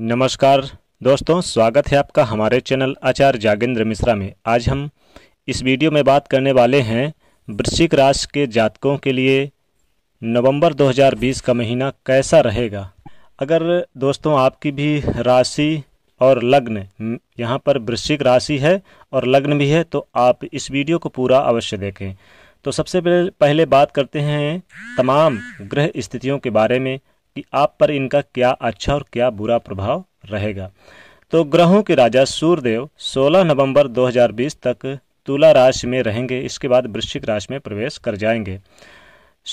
नमस्कार दोस्तों स्वागत है आपका हमारे चैनल आचार्य जागेंद्र मिश्रा में आज हम इस वीडियो में बात करने वाले हैं वृश्चिक राशि के जातकों के लिए नवंबर 2020 का महीना कैसा रहेगा अगर दोस्तों आपकी भी राशि और लग्न हम्म, यहाँ पर वृश्चिक राशि है और लग्न भी है तो आप इस वीडियो को पूरा अवश्य देखें तो सबसे पहले बात करते हैं तमाम ग्रह स्थितियों के बारे में कि आप पर इनका क्या अच्छा और क्या बुरा प्रभाव रहेगा तो ग्रहों के राजा सूर्यदेव 16 नवंबर 2020 तक तुला राशि में रहेंगे इसके बाद वृश्चिक राशि में प्रवेश कर जाएंगे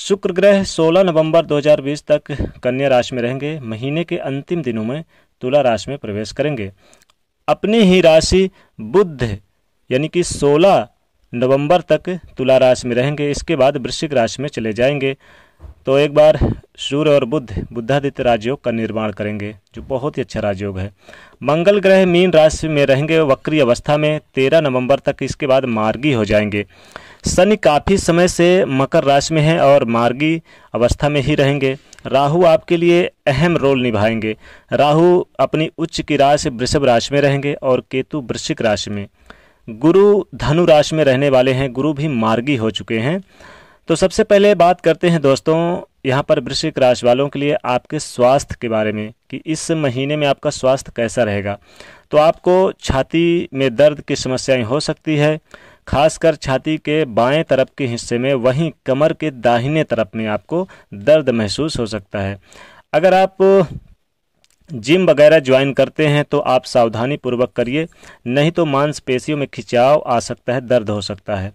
शुक्र ग्रह 16 नवंबर 2020 तक कन्या राशि में रहेंगे महीने के अंतिम दिनों में तुला राशि में प्रवेश करेंगे अपनी ही राशि बुद्ध यानी कि 16 नवंबर तक तुला राशि में रहेंगे इसके बाद वृश्चिक राशि में चले जाएंगे तो एक बार सूर्य और बुद्ध बुद्धादित्य राजयोग का निर्माण करेंगे जो बहुत ही अच्छा राजयोग है मंगल ग्रह मीन राशि में रहेंगे वक्री अवस्था में तेरह नवंबर तक इसके बाद मार्गी हो जाएंगे शनि काफ़ी समय से मकर राशि में है और मार्गी अवस्था में ही रहेंगे राहु आपके लिए अहम रोल निभाएंगे राहु अपनी उच्च की राशि वृषभ राशि में रहेंगे और केतु वृश्चिक राशि में गुरु धनु राशि में रहने वाले हैं गुरु भी मार्गी हो चुके हैं तो सबसे पहले बात करते हैं दोस्तों यहाँ पर वृश्चिक राशि वालों के लिए आपके स्वास्थ्य के बारे में कि इस महीने में आपका स्वास्थ्य कैसा रहेगा तो आपको छाती में दर्द की समस्याएं हो सकती है खासकर छाती के बाएं तरफ के हिस्से में वहीं कमर के दाहिने तरफ में आपको दर्द महसूस हो सकता है अगर आप जिम वगैरह ज्वाइन करते हैं तो आप सावधानी पूर्वक करिए नहीं तो मांसपेशियों में खिंचाव आ सकता है दर्द हो सकता है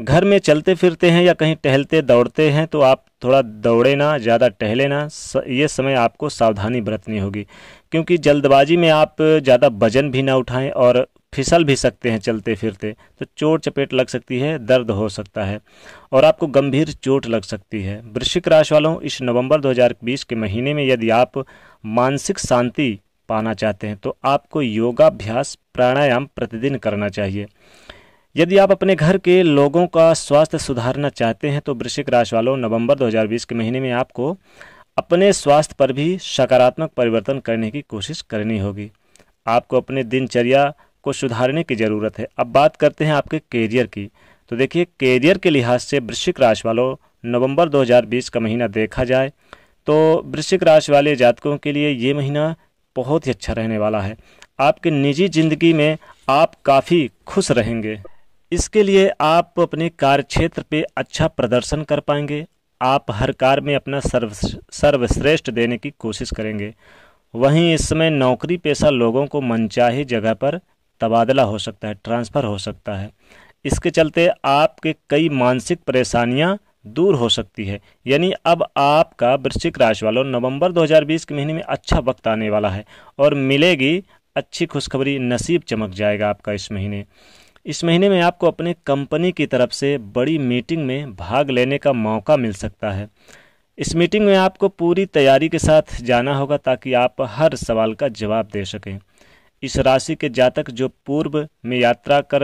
घर में चलते फिरते हैं या कहीं टहलते दौड़ते हैं तो आप थोड़ा दौड़े ना ज़्यादा टहले ना ये समय आपको सावधानी बरतनी होगी क्योंकि जल्दबाजी में आप ज़्यादा वजन भी ना उठाएं और फिसल भी सकते हैं चलते फिरते तो चोट चपेट लग सकती है दर्द हो सकता है और आपको गंभीर चोट लग सकती है वृश्चिक राशि वालों इस नवंबर 2020 के महीने में यदि आप मानसिक शांति पाना चाहते हैं तो आपको योगाभ्यास प्राणायाम प्रतिदिन करना चाहिए यदि आप अपने घर के लोगों का स्वास्थ्य सुधारना चाहते हैं तो वृश्चिक राशि वालों नवंबर 2020 के महीने में आपको अपने स्वास्थ्य पर भी सकारात्मक परिवर्तन करने की कोशिश करनी होगी आपको अपने दिनचर्या को सुधारने की ज़रूरत है अब बात करते हैं आपके कैरियर की तो देखिए कैरियर के लिहाज से वृश्चिक राशि वालों नवंबर 2020 का महीना देखा जाए तो वृश्चिक राशि वाले जातकों के लिए ये महीना बहुत ही अच्छा रहने वाला है आपके निजी जिंदगी में आप काफ़ी खुश रहेंगे इसके लिए आप अपने कार्य क्षेत्र पे अच्छा प्रदर्शन कर पाएंगे आप हर कार्य में अपना सर्व सर्वश्रेष्ठ देने की कोशिश करेंगे वहीं इस समय नौकरी पेशा लोगों को मनचाही जगह पर तबादला हो सकता है ट्रांसफ़र हो सकता है इसके चलते आपके कई मानसिक परेशानियां दूर हो सकती है यानी अब आपका वृश्चिक राशि वालों नवंबर 2020 के महीने में अच्छा वक्त आने वाला है और मिलेगी अच्छी खुशखबरी नसीब चमक जाएगा आपका इस महीने इस महीने में आपको अपने कंपनी की तरफ से बड़ी मीटिंग में भाग लेने का मौका मिल सकता है इस मीटिंग में आपको पूरी तैयारी के साथ जाना होगा ताकि आप हर सवाल का जवाब दे सकें इस राशि के जातक जो पूर्व में यात्रा कर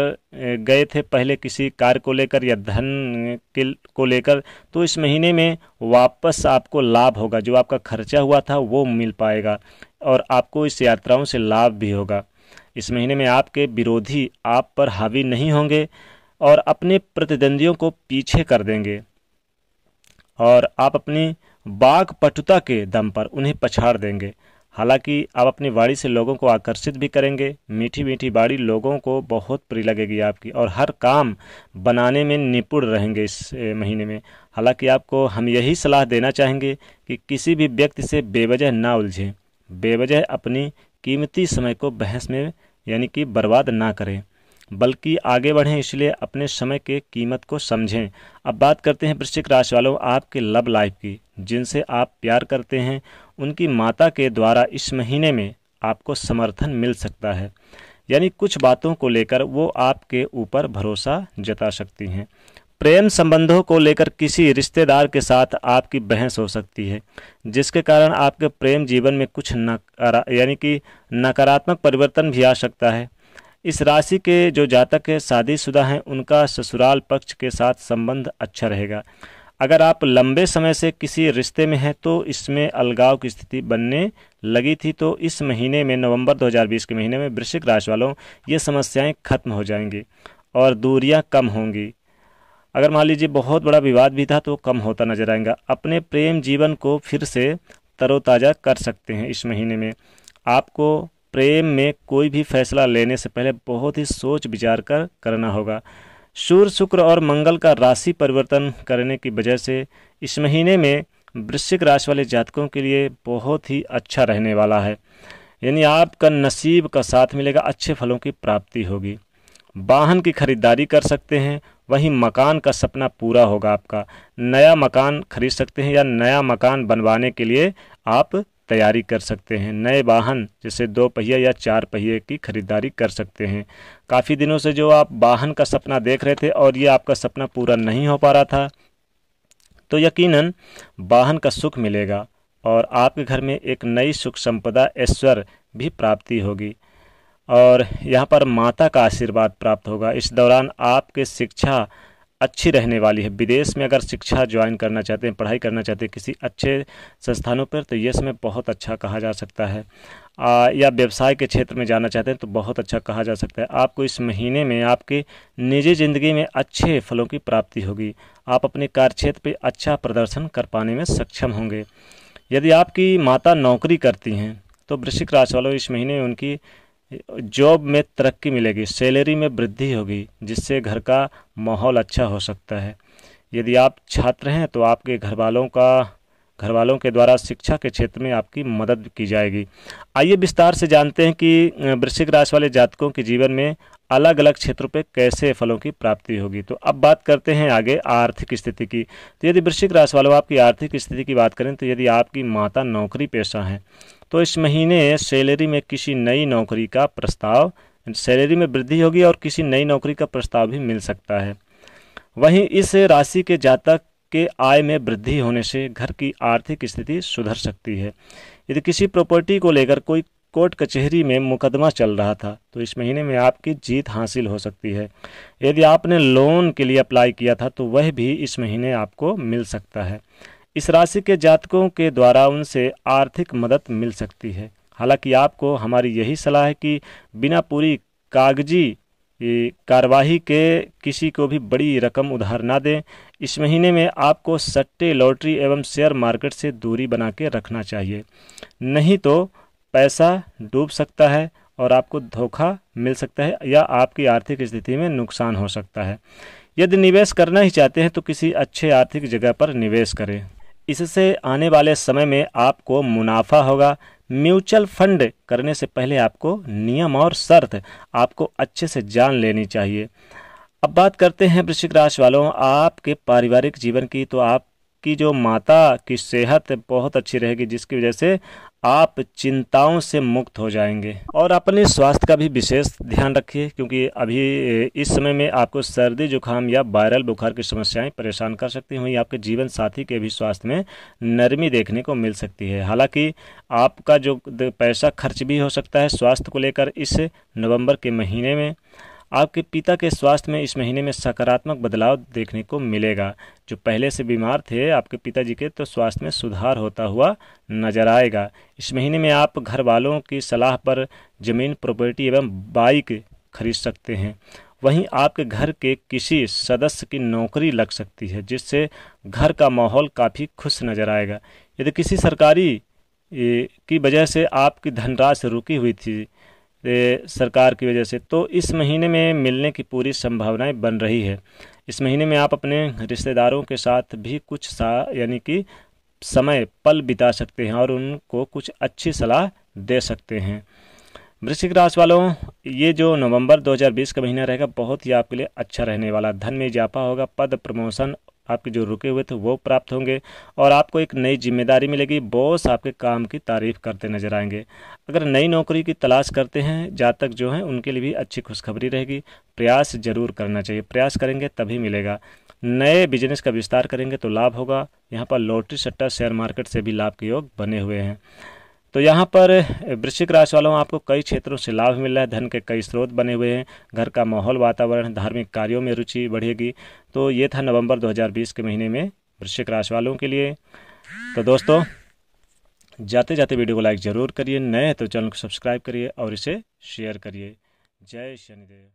गए थे पहले किसी कार्य को लेकर या धन को लेकर तो इस महीने में वापस आपको लाभ होगा जो आपका खर्चा हुआ था वो मिल पाएगा और आपको इस यात्राओं से लाभ भी होगा इस महीने में आपके विरोधी आप पर हावी नहीं होंगे और अपने प्रतिद्वंदियों को पीछे कर देंगे और आप अपनी बाघ पटुता के दम पर उन्हें पछाड़ देंगे हालांकि आप अपनी बाड़ी से लोगों को आकर्षित भी करेंगे मीठी मीठी बाड़ी लोगों को बहुत प्रिय लगेगी आपकी और हर काम बनाने में निपुण रहेंगे इस महीने में हालांकि आपको हम यही सलाह देना चाहेंगे कि किसी भी व्यक्ति से बेवजह ना उलझें बेवजह अपनी कीमती समय को बहस में यानी कि बर्बाद ना करें बल्कि आगे बढ़ें इसलिए अपने समय के कीमत को समझें अब बात करते हैं वृश्चिक राशि वालों आपके लव लाइफ की जिनसे आप प्यार करते हैं उनकी माता के द्वारा इस महीने में आपको समर्थन मिल सकता है यानी कुछ बातों को लेकर वो आपके ऊपर भरोसा जता सकती हैं प्रेम संबंधों को लेकर किसी रिश्तेदार के साथ आपकी बहस हो सकती है जिसके कारण आपके प्रेम जीवन में कुछ नकारा यानी कि नकारात्मक परिवर्तन भी आ सकता है इस राशि के जो जातक है शादीशुदा हैं उनका ससुराल पक्ष के साथ संबंध अच्छा रहेगा अगर आप लंबे समय से किसी रिश्ते में हैं तो इसमें अलगाव की स्थिति बनने लगी थी तो इस महीने में नवंबर 2020 के महीने में वृश्चिक राशि वालों ये समस्याएं खत्म हो जाएंगी और दूरियां कम होंगी अगर मान लीजिए बहुत बड़ा विवाद भी था तो कम होता नजर आएगा अपने प्रेम जीवन को फिर से तरोताज़ा कर सकते हैं इस महीने में आपको प्रेम में कोई भी फैसला लेने से पहले बहुत ही सोच विचार कर करना होगा सूर्य शुक्र और मंगल का राशि परिवर्तन करने की वजह से इस महीने में वृश्चिक राशि वाले जातकों के लिए बहुत ही अच्छा रहने वाला है यानी आपका नसीब का साथ मिलेगा अच्छे फलों की प्राप्ति होगी वाहन की खरीदारी कर सकते हैं वहीं मकान का सपना पूरा होगा आपका नया मकान खरीद सकते हैं या नया मकान बनवाने के लिए आप तैयारी कर सकते हैं नए वाहन जैसे दो पहिया या चार पहिए की खरीदारी कर सकते हैं काफ़ी दिनों से जो आप वाहन का सपना देख रहे थे और ये आपका सपना पूरा नहीं हो पा रहा था तो यकीनन वाहन का सुख मिलेगा और आपके घर में एक नई सुख संपदा ऐश्वर्य भी प्राप्ति होगी और यहाँ पर माता का आशीर्वाद प्राप्त होगा इस दौरान आपके शिक्षा अच्छी रहने वाली है विदेश में अगर शिक्षा ज्वाइन करना चाहते हैं पढ़ाई करना चाहते हैं किसी अच्छे संस्थानों पर तो ये समय बहुत अच्छा कहा जा सकता है आ, या व्यवसाय के क्षेत्र में जाना चाहते हैं तो बहुत अच्छा कहा जा सकता है आपको इस महीने में आपके निजी ज़िंदगी में अच्छे फलों की प्राप्ति होगी आप अपने कार्यक्षेत्र पर अच्छा प्रदर्शन कर पाने में सक्षम होंगे यदि आपकी माता नौकरी करती हैं तो वृश्चिक राशि वालों इस महीने उनकी जॉब में तरक्की मिलेगी सैलरी में वृद्धि होगी जिससे घर का माहौल अच्छा हो सकता है यदि आप छात्र हैं तो आपके घर वालों का घर वालों के द्वारा शिक्षा के क्षेत्र में आपकी मदद की जाएगी आइए विस्तार से जानते हैं कि वृश्चिक राशि वाले जातकों के जीवन में अलग अलग क्षेत्रों पर कैसे फलों की प्राप्ति होगी तो अब बात करते हैं आगे आर्थिक स्थिति की तो यदि वृश्चिक राशि वालों आपकी आर्थिक स्थिति की बात करें तो यदि आपकी माता नौकरी पेशा है तो इस महीने सैलरी में किसी नई नौकरी का प्रस्ताव सैलरी में वृद्धि होगी और किसी नई नौकरी का प्रस्ताव भी मिल सकता है वहीं इस राशि के जातक के आय में वृद्धि होने से घर की आर्थिक स्थिति सुधर सकती है यदि किसी प्रॉपर्टी को लेकर कोई कोर्ट कचहरी में मुकदमा चल रहा था तो इस महीने में आपकी जीत हासिल हो सकती है यदि आपने लोन के लिए अप्लाई किया था तो वह भी इस महीने आपको मिल सकता है इस राशि के जातकों के द्वारा उनसे आर्थिक मदद मिल सकती है हालांकि आपको हमारी यही सलाह है कि बिना पूरी कागजी कार्यवाही के किसी को भी बड़ी रकम उधार ना दें इस महीने में आपको सट्टे लॉटरी एवं शेयर मार्केट से दूरी बना के रखना चाहिए नहीं तो पैसा डूब सकता है और आपको धोखा मिल सकता है या आपकी आर्थिक स्थिति में नुकसान हो सकता है यदि निवेश करना ही चाहते हैं तो किसी अच्छे आर्थिक जगह पर निवेश करें इससे आने वाले समय में आपको मुनाफा होगा म्यूचुअल फंड करने से पहले आपको नियम और शर्त आपको अच्छे से जान लेनी चाहिए अब बात करते हैं वृश्चिक राशि वालों आपके पारिवारिक जीवन की तो आप आपकी जो माता की सेहत बहुत अच्छी रहेगी जिसकी वजह से आप चिंताओं से मुक्त हो जाएंगे और अपने स्वास्थ्य का भी विशेष ध्यान रखिए क्योंकि अभी इस समय में आपको सर्दी जुकाम या वायरल बुखार की समस्याएं परेशान कर सकती हैं आपके जीवन साथी के भी स्वास्थ्य में नरमी देखने को मिल सकती है हालांकि आपका जो पैसा खर्च भी हो सकता है स्वास्थ्य को लेकर इस नवंबर के महीने में आपके पिता के स्वास्थ्य में इस महीने में सकारात्मक बदलाव देखने को मिलेगा जो पहले से बीमार थे आपके पिताजी के तो स्वास्थ्य में सुधार होता हुआ नजर आएगा इस महीने में आप घर वालों की सलाह पर जमीन प्रॉपर्टी एवं बाइक खरीद सकते हैं वहीं आपके घर के किसी सदस्य की नौकरी लग सकती है जिससे घर का माहौल काफ़ी खुश नज़र आएगा यदि किसी सरकारी की वजह से आपकी धनराशि रुकी हुई थी सरकार की वजह से तो इस महीने में मिलने की पूरी संभावनाएं बन रही है इस महीने में आप अपने रिश्तेदारों के साथ भी कुछ सा यानी कि समय पल बिता सकते हैं और उनको कुछ अच्छी सलाह दे सकते हैं वृश्चिक राशि वालों ये जो नवंबर 2020 का महीना रहेगा बहुत ही आपके लिए अच्छा रहने वाला धन में इजाफा होगा पद प्रमोशन आपके जो रुके हुए थे वो प्राप्त होंगे और आपको एक नई जिम्मेदारी मिलेगी बॉस आपके काम की तारीफ करते नजर आएंगे अगर नई नौकरी की तलाश करते हैं जातक जो हैं उनके लिए भी अच्छी खुशखबरी रहेगी प्रयास जरूर करना चाहिए प्रयास करेंगे तभी मिलेगा नए बिजनेस का विस्तार करेंगे तो लाभ होगा यहाँ पर लॉटरी सट्टा शेयर मार्केट से भी लाभ के योग बने हुए हैं तो यहाँ पर वृश्चिक राशि वालों आपको कई क्षेत्रों से लाभ मिल रहा है धन के कई स्रोत बने हुए हैं घर का माहौल वातावरण धार्मिक कार्यों में रुचि बढ़ेगी तो ये था नवंबर 2020 के महीने में वृश्चिक राशि वालों के लिए तो दोस्तों जाते जाते वीडियो को लाइक ज़रूर करिए नए तो चैनल को सब्सक्राइब करिए और इसे शेयर करिए जय शनिदेव